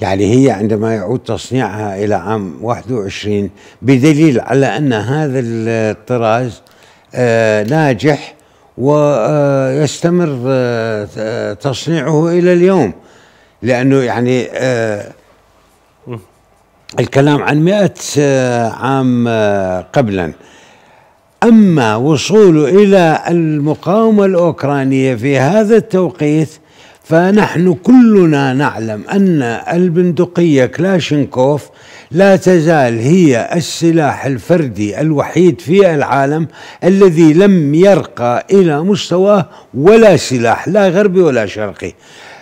يعني هي عندما يعود تصنيعها إلى عام 21 بدليل على أن هذا الطراز آه، ناجح ويستمر آه، آه، تصنيعه إلى اليوم لأنه يعني الكلام عن مئة عام قبلا أما وصوله إلى المقاومة الأوكرانية في هذا التوقيت فنحن كلنا نعلم أن البندقية كلاشنكوف لا تزال هي السلاح الفردي الوحيد في العالم الذي لم يرقى إلى مستواه ولا سلاح لا غربي ولا شرقي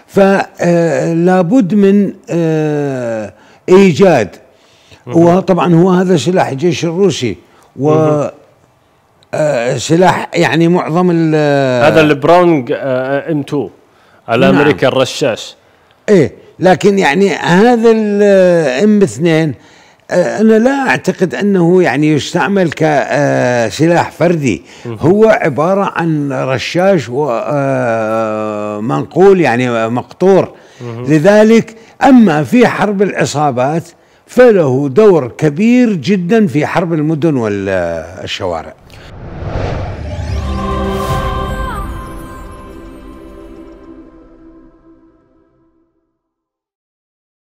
فلا آه، بد من آه، إيجاد وطبعا هو هذا سلاح الجيش الروسي و آه، سلاح يعني معظم هذا البراونج ام 2 على نعم. الرشاش ايه لكن يعني هذا الام اثنين آه، انا لا اعتقد انه يعني يستعمل كسلاح آه، فردي هو عباره عن رشاش ومنقول آه، يعني مقطور لذلك اما في حرب العصابات فله دور كبير جدا في حرب المدن والشوارع